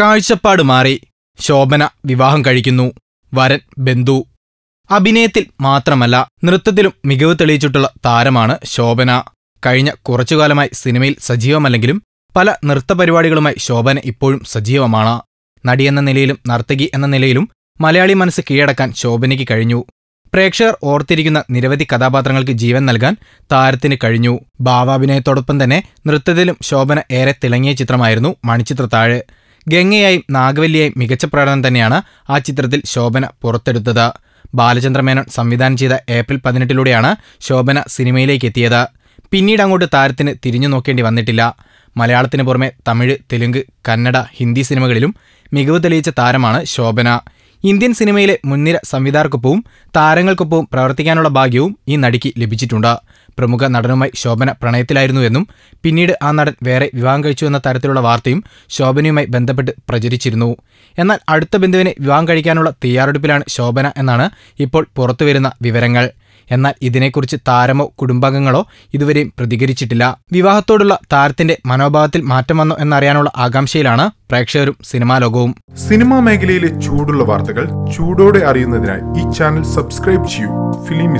കാഴ്ചപ്പാട് മാറി ശോഭന വിവാഹം കഴിക്കുന്നു വരൻ ബന്ധു അഭിനയത്തിൽ മാത്രമല്ല നൃത്തത്തിലും മികവ് തെളിയിച്ചിട്ടുള്ള താരമാണ് ശോഭന കഴിഞ്ഞ കുറച്ചുകാലമായി സിനിമയിൽ സജീവമല്ലെങ്കിലും പല നൃത്തപരിപാടികളുമായി ശോഭന ഇപ്പോഴും സജീവമാണ് നടിയെന്ന നിലയിലും നർത്തകി എന്ന നിലയിലും മലയാളി മനസ്സ് കീഴടക്കാൻ ശോഭനയ്ക്ക് കഴിഞ്ഞു പ്രേക്ഷകർ ഓർത്തിരിക്കുന്ന നിരവധി കഥാപാത്രങ്ങൾക്ക് ജീവൻ നൽകാൻ താരത്തിന് കഴിഞ്ഞു ഭാവാഭിനയത്തോടൊപ്പം തന്നെ നൃത്തത്തിലും ശോഭന ഏറെ തിളങ്ങിയ ചിത്രമായിരുന്നു താഴെ ഗംഗയായും നാഗവല്ലിയായും മികച്ച പ്രകടനം തന്നെയാണ് ആ ചിത്രത്തിൽ ശോഭന പുറത്തെടുത്തത് ബാലചന്ദ്രമേനോൻ സംവിധാനം ചെയ്ത ഏപ്രിൽ പതിനെട്ടിലൂടെയാണ് ശോഭന സിനിമയിലേക്ക് എത്തിയത് പിന്നീട് അങ്ങോട്ട് താരത്തിന് തിരിഞ്ഞു നോക്കേണ്ടി വന്നിട്ടില്ല മലയാളത്തിന് പുറമെ തമിഴ് തെലുങ്ക് കന്നഡ ഹിന്ദി സിനിമകളിലും മികവ് തെളിയിച്ച താരമാണ് ശോഭന ഇന്ത്യൻ സിനിമയിലെ മുൻനിര സംവിധായകർക്കൊപ്പവും താരങ്ങൾക്കൊപ്പവും പ്രവർത്തിക്കാനുള്ള ഭാഗ്യവും ഈ നടിക്ക് ലഭിച്ചിട്ടുണ്ട് പ്രമുഖ നടനുമായി ശോഭന പ്രണയത്തിലായിരുന്നുവെന്നും പിന്നീട് ആ നടൻ വേറെ വിവാഹം കഴിച്ചു എന്ന തരത്തിലുള്ള വാർത്തയും ശോഭനയുമായി ബന്ധപ്പെട്ട് പ്രചരിച്ചിരുന്നു എന്നാൽ അടുത്ത ബന്ധുവിനെ വിവാഹം കഴിക്കാനുള്ള തയ്യാറെടുപ്പിലാണ് ശോഭന എന്നാണ് ഇപ്പോൾ പുറത്തുവരുന്ന വിവരങ്ങൾ എന്നാൽ ഇതിനെക്കുറിച്ച് താരമോ കുടുംബാംഗങ്ങളോ ഇതുവരെ പ്രതികരിച്ചിട്ടില്ല വിവാഹത്തോടുള്ള താരത്തിന്റെ മനോഭാവത്തിൽ മാറ്റം വന്നോ എന്നറിയാനുള്ള ആകാംക്ഷയിലാണ് പ്രേക്ഷകരും സിനിമാ ലോകവും സിനിമാ മേഖലയിലെ ചൂടുള്ള വാർത്തകൾ ചൂടോടെ അറിയുന്നതിനായി ഈ ചാനൽ സബ്സ്ക്രൈബ് ചെയ്യൂ ഫിലിം